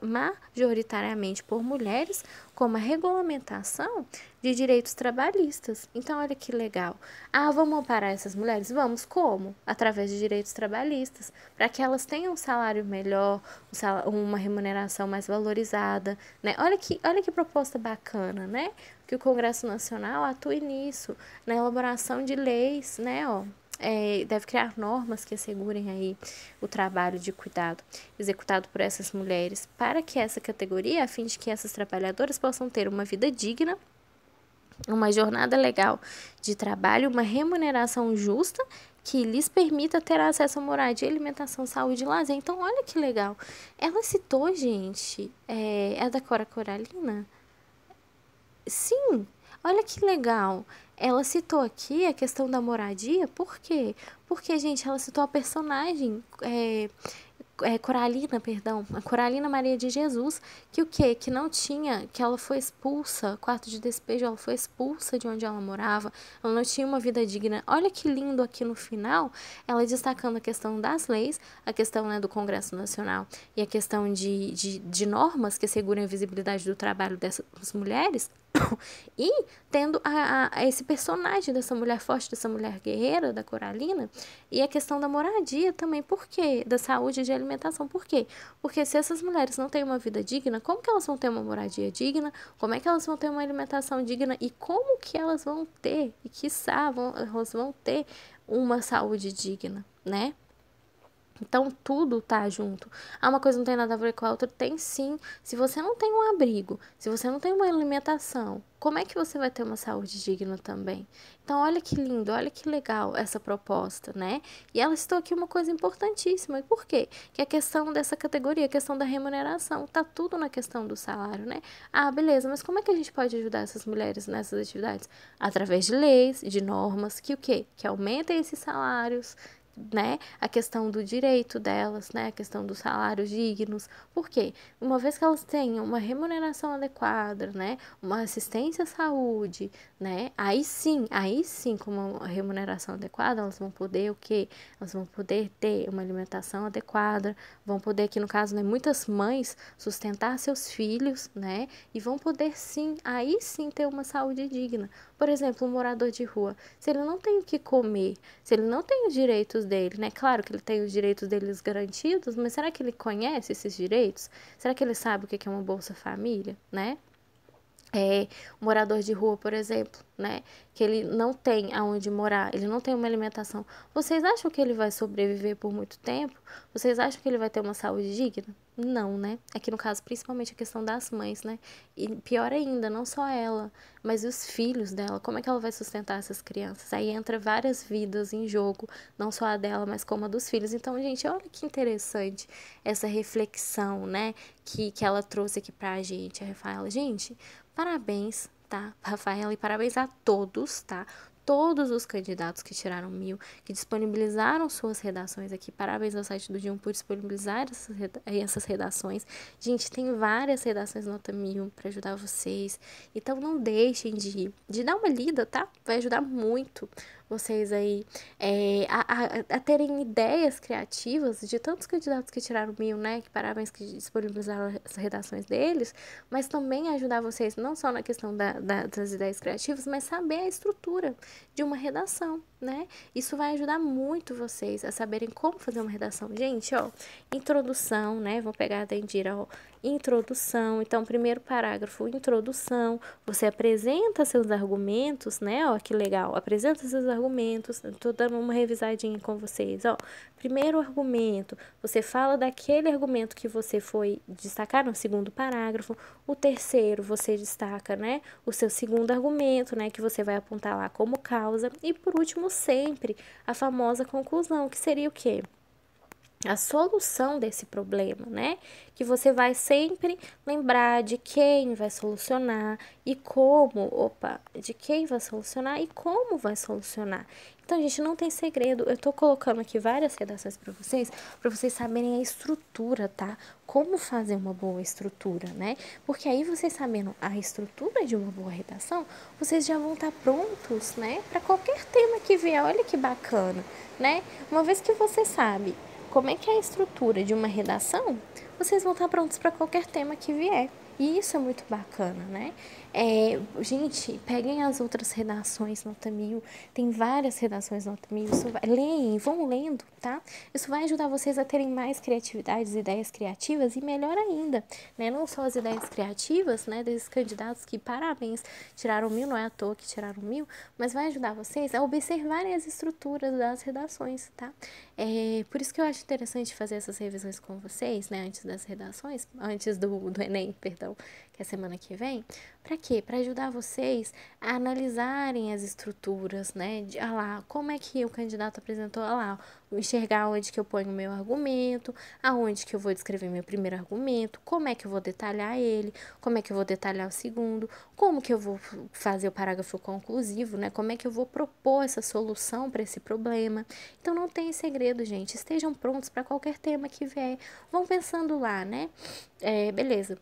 majoritariamente por mulheres, como a regulamentação, de direitos trabalhistas. Então, olha que legal. Ah, vamos amparar essas mulheres? Vamos, como? Através de direitos trabalhistas, para que elas tenham um salário melhor, um salário, uma remuneração mais valorizada, né? Olha que, olha que proposta bacana, né? Que o Congresso Nacional atue nisso, na elaboração de leis, né, ó, é, deve criar normas que assegurem aí o trabalho de cuidado executado por essas mulheres para que essa categoria, a fim de que essas trabalhadoras possam ter uma vida digna uma jornada legal de trabalho, uma remuneração justa que lhes permita ter acesso a moradia, alimentação, saúde e lazer. Então, olha que legal. Ela citou, gente, é, é da Cora Coralina? Sim, olha que legal. Ela citou aqui a questão da moradia, por quê? Porque, gente, ela citou a personagem é, é, Coralina, perdão, a Coralina Maria de Jesus, que o quê? Que não tinha, que ela foi expulsa, quarto de despejo, ela foi expulsa de onde ela morava, ela não tinha uma vida digna. Olha que lindo aqui no final, ela destacando a questão das leis, a questão né, do Congresso Nacional e a questão de, de, de normas que asseguram a visibilidade do trabalho dessas mulheres e tendo a, a, esse personagem dessa mulher forte, dessa mulher guerreira, da Coralina, e a questão da moradia também, por quê? Da saúde e de alimentação, por quê? Porque se essas mulheres não têm uma vida digna, como que elas vão ter uma moradia digna? Como é que elas vão ter uma alimentação digna? E como que elas vão ter, e quiçá, sabem elas vão ter uma saúde digna, né? Então tudo tá junto. Ah, uma coisa não tem nada a ver com a outra? Tem sim. Se você não tem um abrigo, se você não tem uma alimentação, como é que você vai ter uma saúde digna também? Então olha que lindo, olha que legal essa proposta, né? E ela citou aqui uma coisa importantíssima. E por quê? Que é a questão dessa categoria, a questão da remuneração, tá tudo na questão do salário, né? Ah, beleza, mas como é que a gente pode ajudar essas mulheres nessas atividades? Através de leis, de normas, que o quê? Que aumentem esses salários, né, a questão do direito delas, né, a questão dos salários dignos. Por quê? Uma vez que elas tenham uma remuneração adequada, né, uma assistência à saúde, né, aí sim, aí sim, com uma remuneração adequada, elas vão poder o quê? Elas vão poder ter uma alimentação adequada, vão poder, que no caso, né, muitas mães sustentar seus filhos, né, e vão poder sim, aí sim ter uma saúde digna. Por exemplo, um morador de rua, se ele não tem o que comer, se ele não tem os direitos direitos dele, né? Claro que ele tem os direitos deles garantidos, mas será que ele conhece esses direitos? Será que ele sabe o que é uma Bolsa Família, né? É, morador de rua, por exemplo, né? Que ele não tem aonde morar, ele não tem uma alimentação. Vocês acham que ele vai sobreviver por muito tempo? Vocês acham que ele vai ter uma saúde digna? Não, né? Aqui no caso, principalmente a questão das mães, né? E pior ainda, não só ela, mas os filhos dela. Como é que ela vai sustentar essas crianças? Aí entra várias vidas em jogo, não só a dela, mas como a dos filhos. Então, gente, olha que interessante essa reflexão, né? Que, que ela trouxe aqui pra gente, a Rafaela. Gente, parabéns, tá? Rafaela, e parabéns a todos, tá? todos os candidatos que tiraram mil, que disponibilizaram suas redações aqui. Parabéns ao site do Dion por disponibilizar essas redações. Gente, tem várias redações nota mil para ajudar vocês. Então não deixem de, de dar uma lida, tá? Vai ajudar muito vocês aí é, a, a, a, terem ideias criativas de tantos candidatos que tiraram mil, né? Que parabéns que disponibilizaram as redações deles, mas também ajudar vocês não só na questão da, da, das ideias criativas, mas saber a estrutura de uma redação, né? Isso vai ajudar muito vocês a saberem como fazer uma redação. Gente, ó, introdução, né? Vou pegar a Dendira, ó. Introdução. Então, primeiro parágrafo, introdução. Você apresenta seus argumentos, né? Ó, que legal. Apresenta seus argumentos. tô dando uma revisadinha com vocês. Ó, primeiro argumento. Você fala daquele argumento que você foi destacar no segundo parágrafo. O terceiro, você destaca, né? O seu segundo argumento, né? Que você vai apontar lá como causa. E por último, sempre a famosa conclusão, que seria o quê? a solução desse problema, né? Que você vai sempre lembrar de quem vai solucionar e como, opa, de quem vai solucionar e como vai solucionar. Então, gente, não tem segredo. Eu tô colocando aqui várias redações para vocês, para vocês saberem a estrutura, tá? Como fazer uma boa estrutura, né? Porque aí vocês sabendo a estrutura de uma boa redação, vocês já vão estar tá prontos, né, para qualquer tema que vier. Olha que bacana, né? Uma vez que você sabe como é que é a estrutura de uma redação, vocês vão estar prontos para qualquer tema que vier. E isso é muito bacana, né? É, gente, peguem as outras redações nota mil. Tem várias redações nota mil. Isso vai, leem, vão lendo, tá? Isso vai ajudar vocês a terem mais criatividades, ideias criativas e melhor ainda, né? Não só as ideias criativas, né? Desses candidatos que, parabéns, tiraram mil, não é à toa que tiraram mil, mas vai ajudar vocês a observarem as estruturas das redações, tá? É, por isso que eu acho interessante fazer essas revisões com vocês, né? Antes das redações, antes do, do Enem, perdão, que é semana que vem, para quê? Para ajudar vocês a analisarem as estruturas, né? De, ah lá, como é que o candidato apresentou, ah lá, enxergar onde que eu ponho o meu argumento, aonde que eu vou descrever meu primeiro argumento, como é que eu vou detalhar ele, como é que eu vou detalhar o segundo, como que eu vou fazer o parágrafo conclusivo, né? Como é que eu vou propor essa solução para esse problema. Então não tem segredo, gente. Estejam prontos para qualquer tema que vier. Vão pensando lá, né? É, beleza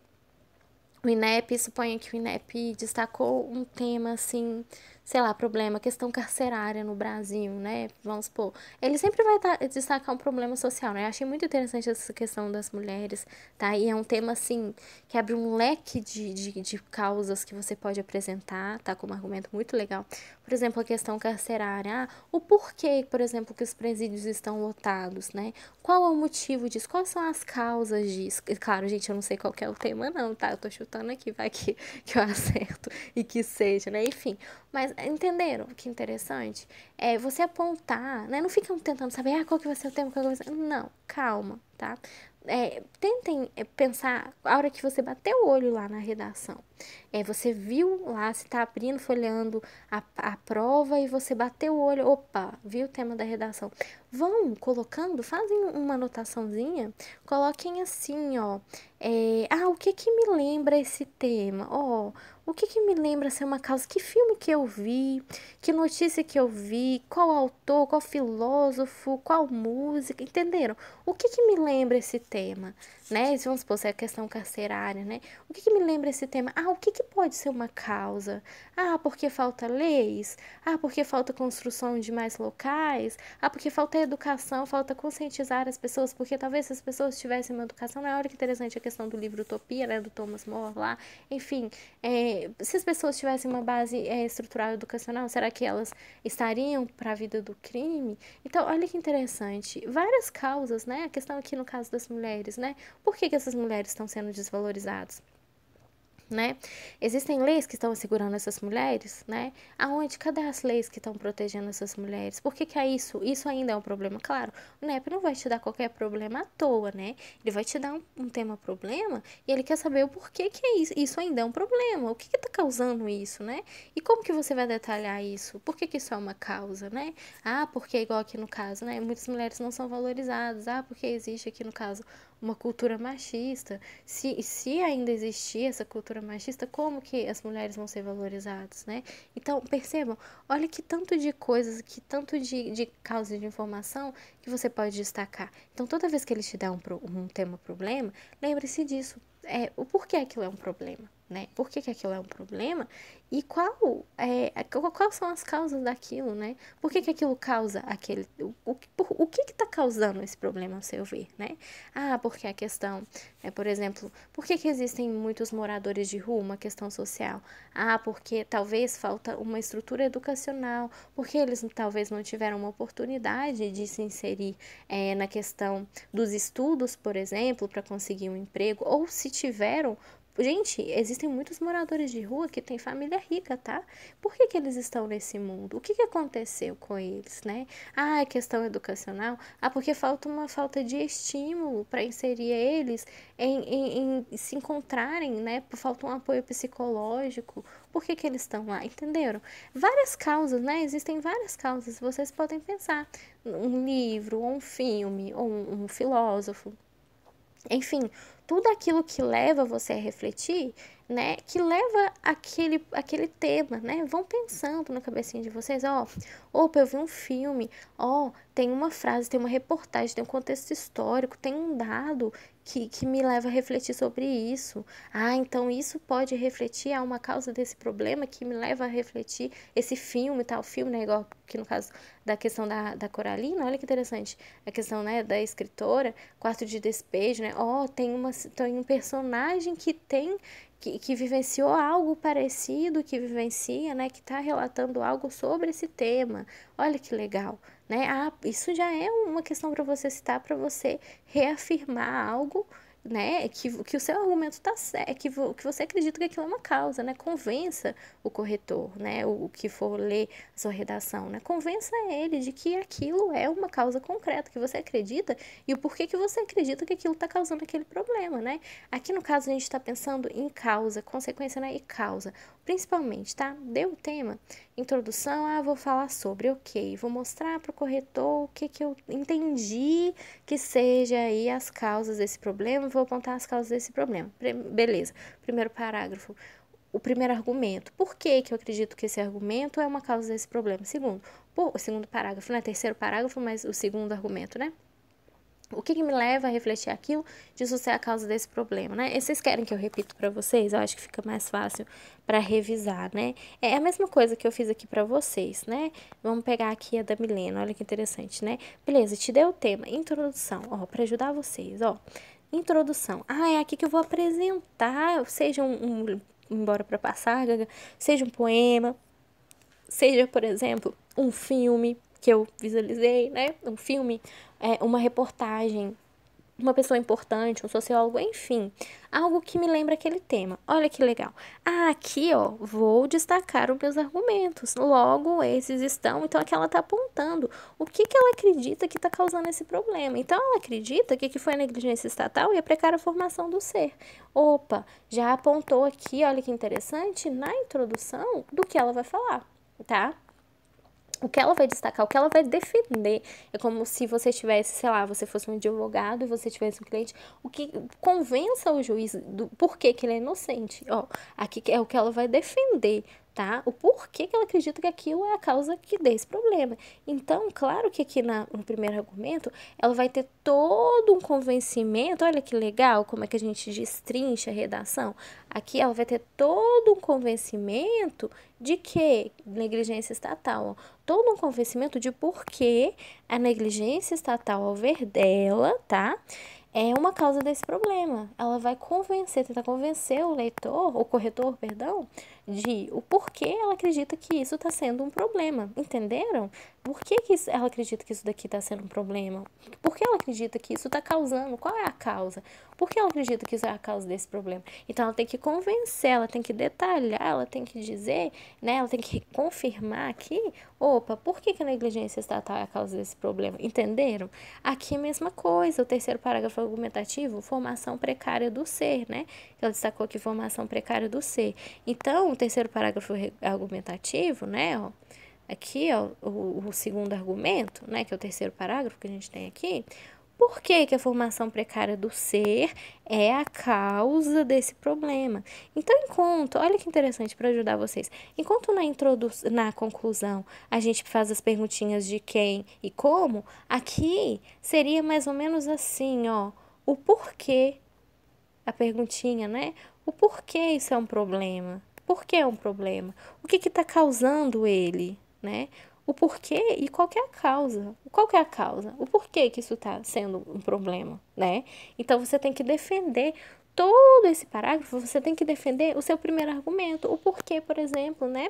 o INEP, suponho que o INEP destacou um tema assim sei lá, problema, questão carcerária no Brasil, né? Vamos supor. Ele sempre vai tá, destacar um problema social, né? Eu achei muito interessante essa questão das mulheres, tá? E é um tema, assim, que abre um leque de, de, de causas que você pode apresentar, tá? como argumento muito legal. Por exemplo, a questão carcerária. Ah, o porquê, por exemplo, que os presídios estão lotados, né? Qual é o motivo disso? Quais são as causas disso? E, claro, gente, eu não sei qual é o tema, não, tá? Eu tô chutando aqui, vai que, que eu acerto e que seja, né? Enfim, mas Entenderam que interessante? É você apontar, né? Não ficam tentando saber ah, qual que vai ser o tema, qual que vai ser. Não, calma, tá? É, tentem é, pensar a hora que você bater o olho lá na redação. É, você viu lá, se está abrindo, folheando a, a prova e você bateu o olho, opa, viu o tema da redação. Vão colocando, fazem uma anotaçãozinha, coloquem assim, ó. É, ah, o que que me lembra esse tema? Ó, oh, o que que me lembra ser é uma causa? Que filme que eu vi? Que notícia que eu vi? Qual autor? Qual filósofo? Qual música? Entenderam? O que que me lembra esse tema? né? Vamos supor, se é questão carcerária, né? O que, que, me lembra esse tema? Ah, o que, que pode ser uma causa? Ah, porque falta leis? Ah, porque falta construção de mais locais? Ah, porque falta educação, falta conscientizar as pessoas, porque talvez se as pessoas tivessem uma educação, na hora que interessante a questão do livro Utopia, né, do Thomas More lá, enfim, é, se as pessoas tivessem uma base é, estrutural educacional, será que elas estariam para a vida do crime? Então, olha que interessante, várias causas, né, a questão aqui no caso das mulheres, né, por que, que essas mulheres estão sendo desvalorizadas? Né? Existem leis que estão assegurando essas mulheres, né? Aonde? Cadê as leis que estão protegendo essas mulheres? Por que, que é isso? Isso ainda é um problema. Claro, o NEP não vai te dar qualquer problema à toa, né? Ele vai te dar um, um tema problema e ele quer saber o porquê que é isso. Isso ainda é um problema. O que está causando isso, né? E como que você vai detalhar isso? Por que, que isso é uma causa, né? Ah, porque é igual aqui no caso, né? Muitas mulheres não são valorizadas. Ah, porque existe aqui no caso uma cultura machista. Se, se ainda existir essa cultura machista, como que as mulheres vão ser valorizadas, né? Então, percebam, olha que tanto de coisas, que tanto de, de causa de informação que você pode destacar. Então, toda vez que ele te dá um, um tema problema, lembre-se disso. É, o porquê aquilo é um problema né? Por que, que aquilo é um problema? E qual é, é qual são as causas daquilo, né? Por que, que aquilo causa aquele... O, o, o que está causando esse problema, ao seu ver, né? Ah, porque a questão... É, por exemplo, por que, que existem muitos moradores de rua? Uma questão social. Ah, porque talvez falta uma estrutura educacional, porque eles talvez não tiveram uma oportunidade de se inserir é, na questão dos estudos, por exemplo, para conseguir um emprego, ou se tiveram, Gente, existem muitos moradores de rua que têm família rica, tá? Por que, que eles estão nesse mundo? O que, que aconteceu com eles, né? Ah, é questão educacional. Ah, porque falta uma falta de estímulo para inserir eles em, em, em, se encontrarem, né? Falta um apoio psicológico. Por que, que eles estão lá? Entenderam? Várias causas, né? Existem várias causas. Vocês podem pensar. Um livro, ou um filme, ou um, um filósofo enfim, tudo aquilo que leva você a refletir né, que leva aquele, aquele tema, né? Vão pensando na cabecinha de vocês, ó, opa, eu vi um filme, ó, tem uma frase, tem uma reportagem, tem um contexto histórico, tem um dado que, que me leva a refletir sobre isso. Ah, então isso pode refletir a uma causa desse problema que me leva a refletir esse filme, tal filme, né? Igual que no caso da questão da, da Coralina, olha que interessante, a questão, né, da escritora, quarto de despejo, né? Ó, tem, uma, tem um personagem que tem que, que vivenciou algo parecido, que vivencia, né, que está relatando algo sobre esse tema. Olha que legal, né? Ah, isso já é uma questão para você citar, para você reafirmar algo né, que, que o seu argumento está certo, é que, vo, que você acredita que aquilo é uma causa, né, convença o corretor, né, o, o que for ler a sua redação, né, convença ele de que aquilo é uma causa concreta, que você acredita e o porquê que você acredita que aquilo está causando aquele problema, né. Aqui no caso a gente está pensando em causa, consequência, né, e causa. Principalmente, tá? Deu o tema, introdução, ah, vou falar sobre, ok. Vou mostrar para o corretor o que, que eu entendi que seja aí as causas desse problema, vou apontar as causas desse problema. Beleza, primeiro parágrafo o primeiro argumento. Por que, que eu acredito que esse argumento é uma causa desse problema? Segundo, pô, o segundo parágrafo, não é terceiro parágrafo, mas o segundo argumento, né? O que, que, me leva a refletir aquilo de ser a causa desse problema, né? E vocês querem que eu repito para vocês? Eu acho que fica mais fácil para revisar, né? É, é a mesma coisa que eu fiz aqui para vocês, né? Vamos pegar aqui a da Milena, olha que interessante, né? Beleza, te deu o tema, introdução, ó, para ajudar vocês, ó. Introdução. Ah, é aqui que eu vou apresentar, seja um, um embora para passar, seja um poema, seja, por exemplo, um filme, que eu visualizei, né? Um filme, é, uma reportagem, uma pessoa importante, um sociólogo, enfim, algo que me lembra aquele tema. Olha que legal. Ah, aqui, ó, vou destacar os meus argumentos. Logo, esses estão. Então, aqui ela está apontando o que, que ela acredita que está causando esse problema. Então, ela acredita que, que foi a negligência estatal e a precária formação do ser. Opa, já apontou aqui, olha que interessante, na introdução do que ela vai falar, tá? o que ela vai destacar, o que ela vai defender. É como se você tivesse, sei lá, você fosse um advogado e você tivesse um cliente, o que convença o juiz do porquê que ele é inocente. Ó, aqui é o que ela vai defender tá? O porquê que ela acredita que aquilo é a causa que dê esse problema. Então, claro que aqui na, no primeiro argumento, ela vai ter todo um convencimento, olha que legal como é que a gente destrincha a redação. Aqui ela vai ter todo um convencimento de que negligência estatal, ó, todo um convencimento de porquê a negligência estatal ao ver dela, tá? é uma causa desse problema. Ela vai convencer, tentar convencer o leitor, o corretor, perdão, de o porquê ela acredita que isso está sendo um problema, entenderam? Por que, que ela acredita que isso daqui está sendo um problema? Por que ela acredita que isso está causando? Qual é a causa? Por que ela acredita que isso é a causa desse problema? Então ela tem que convencer, ela tem que detalhar, ela tem que dizer, né? Ela tem que confirmar aqui, opa, por que, que a negligência estatal é a causa desse problema? Entenderam? Aqui é a mesma coisa, o terceiro parágrafo argumentativo, formação precária do ser, né? Ela destacou aqui formação precária do ser. Então, o terceiro parágrafo argumentativo, né? Ó, aqui, ó, o, o segundo argumento, né, que é o terceiro parágrafo que a gente tem aqui, por que, que, a formação precária do ser é a causa desse problema? Então, enquanto, olha que interessante para ajudar vocês, enquanto na, introdução, na conclusão a gente faz as perguntinhas de quem e como, aqui seria mais ou menos assim, ó, o porquê, a perguntinha, né? O porquê isso é um problema? Por que é um problema? O que está causando ele? né? O porquê e qual é a causa. Qual é a causa? O porquê que isso está sendo um problema, né? Então você tem que defender todo esse parágrafo, você tem que defender o seu primeiro argumento, o porquê, por exemplo, né?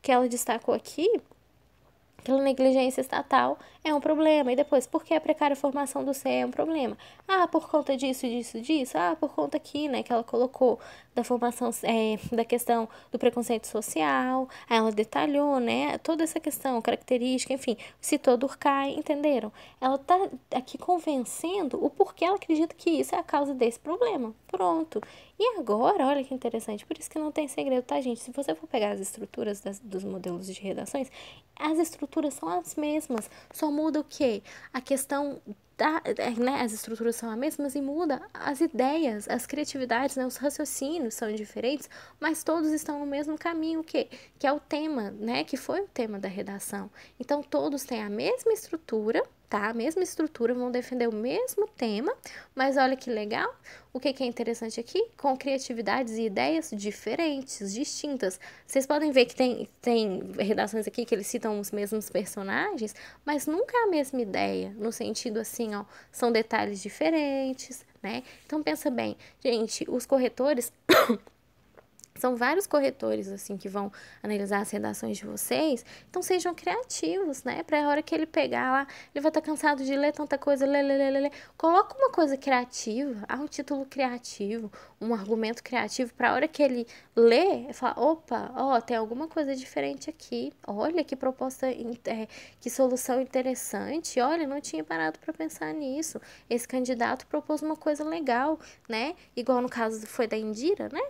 Que ela destacou aqui, Aquela negligência estatal é um problema. E depois, por que a precária formação do CE é um problema? Ah, por conta disso, disso, disso. Ah, por conta aqui, né, que ela colocou da formação, é, da questão do preconceito social. Aí ela detalhou, né, toda essa questão, característica, enfim, citou Durkheim, entenderam? Ela tá aqui convencendo o porquê ela acredita que isso é a causa desse problema. Pronto. E agora, olha que interessante, por isso que não tem segredo, tá, gente? Se você for pegar as estruturas das, dos modelos de redações, as estruturas estruturas são as mesmas, só muda o quê? A questão da, é, né, as estruturas são as mesmas e muda as ideias, as criatividades, né, os raciocínios são diferentes, mas todos estão no mesmo caminho que que é o tema, né, que foi o tema da redação. Então todos têm a mesma estrutura, tá? A mesma estrutura, vão defender o mesmo tema, mas olha que legal. O que, que é interessante aqui? Com criatividades e ideias diferentes, distintas. Vocês podem ver que tem, tem redações aqui que eles citam os mesmos personagens, mas nunca é a mesma ideia, no sentido assim, ó, são detalhes diferentes, né? Então pensa bem, gente, os corretores São vários corretores assim que vão analisar as redações de vocês. Então sejam criativos, né? Para a hora que ele pegar lá, ele vai estar tá cansado de ler tanta coisa, lê, lê, lê, lê. Coloca uma coisa criativa, ah, um título criativo, um argumento criativo para a hora que ele lê, ele fala, opa, ó, tem alguma coisa diferente aqui. Olha que proposta, é, que solução interessante. Olha, não tinha parado para pensar nisso. Esse candidato propôs uma coisa legal, né? Igual no caso foi da Indira, né?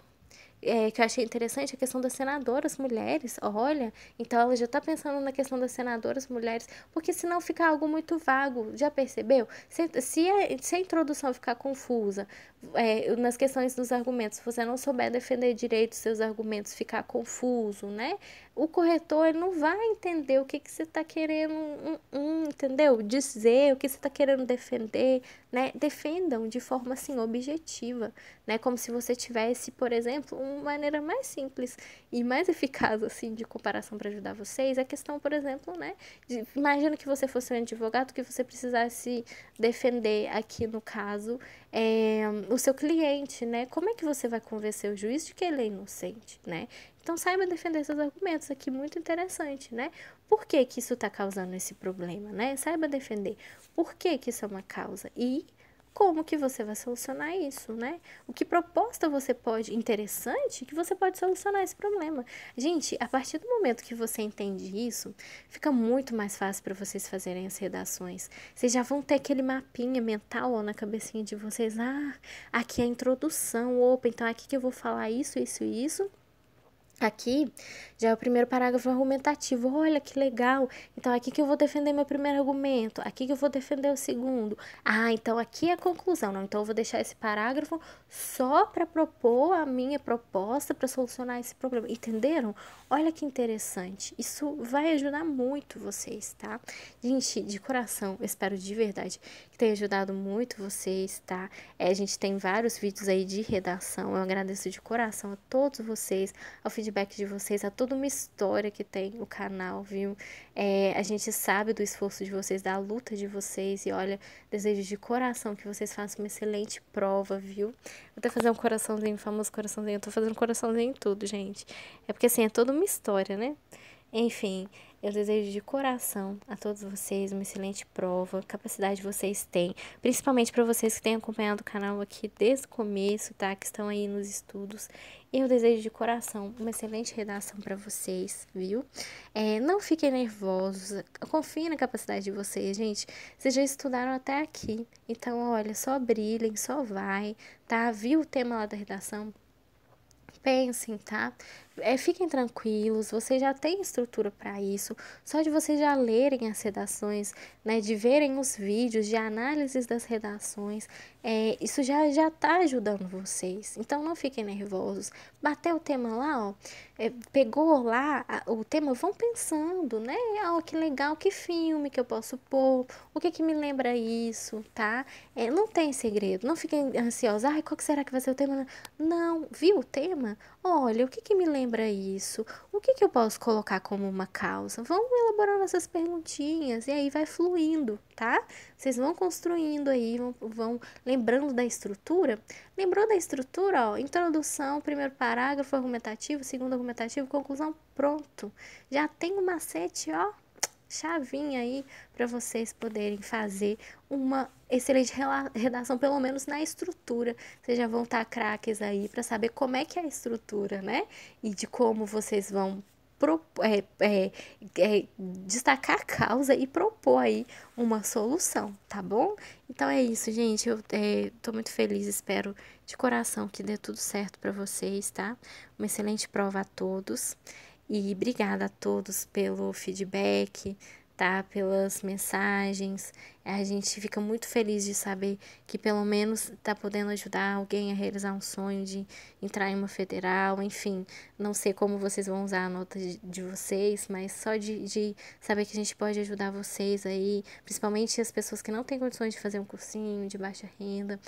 é, que eu achei interessante, a questão das senadoras mulheres, olha, então ela já está pensando na questão das senadoras mulheres, porque senão fica algo muito vago, já percebeu? Se, se, a, se a introdução ficar confusa, é, nas questões dos argumentos, se você não souber defender direito seus argumentos, ficar confuso, né? o corretor ele não vai entender o que, que você está querendo, um, um, entendeu? Dizer, o que você está querendo defender, né? Defendam de forma, assim, objetiva, né? Como se você tivesse, por exemplo, uma maneira mais simples e mais eficaz, assim, de comparação para ajudar vocês. A questão, por exemplo, né? De, imagina que você fosse um advogado que você precisasse defender aqui, no caso, é, o seu cliente, né? Como é que você vai convencer o juiz de que ele é inocente, né? Então saiba defender seus argumentos aqui, muito interessante, né? Por que, que isso está causando esse problema, né? Saiba defender por que, que isso é uma causa e como que você vai solucionar isso, né? O que proposta você pode interessante que você pode solucionar esse problema. Gente, a partir do momento que você entende isso, fica muito mais fácil para vocês fazerem as redações. Vocês já vão ter aquele mapinha mental ó, na cabecinha de vocês, ah, aqui é a introdução, opa, então aqui que eu vou falar isso, isso e isso. Aqui já é o primeiro parágrafo argumentativo. Olha que legal. Então aqui que eu vou defender meu primeiro argumento, aqui que eu vou defender o segundo. Ah, então aqui é a conclusão. Não, então eu vou deixar esse parágrafo só para propor a minha proposta para solucionar esse problema. Entenderam? Olha que interessante. Isso vai ajudar muito vocês, tá? Gente, de coração, eu espero de verdade ter ajudado muito vocês, tá? É, a gente tem vários vídeos aí de redação. Eu agradeço de coração a todos vocês, ao feedback de vocês, a toda uma história que tem o canal, viu? É, a gente sabe do esforço de vocês, da luta de vocês. E olha, desejo de coração que vocês façam uma excelente prova, viu? Vou até fazer um coraçãozinho, um famoso coraçãozinho. Eu tô fazendo coraçãozinho em tudo, gente. É porque assim, é toda uma história, né? Enfim. Eu desejo de coração a todos vocês uma excelente prova, capacidade vocês têm, principalmente para vocês que têm acompanhado o canal aqui desde o começo, tá? Que estão aí nos estudos. Eu desejo de coração uma excelente redação para vocês, viu? É, não fiquem nervosos, confiem na capacidade de vocês, gente. Vocês já estudaram até aqui, então olha, só brilhem, só vai, tá? Viu o tema lá da redação? Pensem, tá? é, fiquem tranquilos, vocês já têm estrutura para isso. Só de vocês já lerem as redações, né, de verem os vídeos, de análises das redações, é, isso já já está ajudando vocês. Então não fiquem nervosos. Bateu o tema lá, ó, é, pegou lá a, o tema, vão pensando, né? Ah, oh, que legal, que filme que eu posso pôr, o que que me lembra isso, tá? É, não tem segredo, não fiquem ansiosos. Ai, qual que será que vai ser o tema? Não, viu o tema? Olha, o que, que me lembra isso? O que, que eu posso colocar como uma causa? Vamos elaborando essas perguntinhas e aí vai fluindo, tá? Vocês vão construindo aí, vão, vão lembrando da estrutura. Lembrou da estrutura, ó, introdução, primeiro parágrafo argumentativo, segundo argumentativo, conclusão, pronto. Já tem o macete, ó, chavinha aí para vocês poderem fazer uma excelente redação, pelo menos na estrutura. Vocês já vão estar tá craques aí para saber como é que é a estrutura, né? E de como vocês vão é, é, é, destacar a causa e propor aí uma solução, tá bom? Então é isso, gente. Eu é, tô muito feliz, espero de coração que dê tudo certo para vocês, tá? Uma excelente prova a todos. E obrigada a todos pelo feedback, tá? Pelas mensagens. A gente fica muito feliz de saber que pelo menos tá podendo ajudar alguém a realizar um sonho de entrar em uma federal, enfim. Não sei como vocês vão usar a nota de, de vocês, mas só de, de saber que a gente pode ajudar vocês aí, principalmente as pessoas que não têm condições de fazer um cursinho de baixa renda.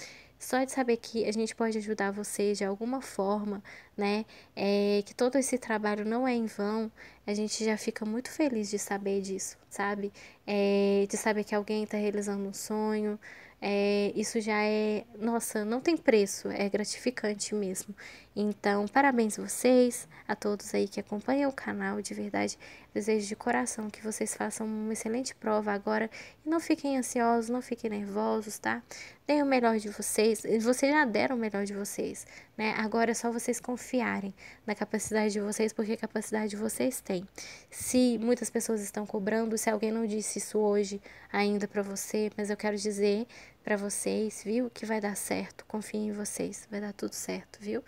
Só de saber que a gente pode ajudar vocês de alguma forma, né? É, que todo esse trabalho não é em vão, a gente já fica muito feliz de saber disso, sabe? É, de saber que alguém está realizando um sonho. É, isso já é, nossa, não tem preço, é gratificante mesmo. Então, parabéns vocês, a todos aí que acompanham o canal, de verdade, desejo de coração que vocês façam uma excelente prova agora e não fiquem ansiosos, não fiquem nervosos, tá? Deem o melhor de vocês, vocês já deram o melhor de vocês, né? Agora é só vocês confiarem na capacidade de vocês, porque a capacidade de vocês tem. Se muitas pessoas estão cobrando, se alguém não disse isso hoje ainda para você, mas eu quero dizer para vocês, viu? Que vai dar certo, confiem em vocês, vai dar tudo certo, viu?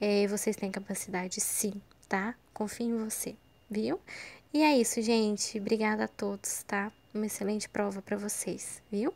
É, vocês têm capacidade sim, tá? Confiem em você, viu? E é isso, gente. Obrigada a todos, tá? Uma excelente prova para vocês, viu?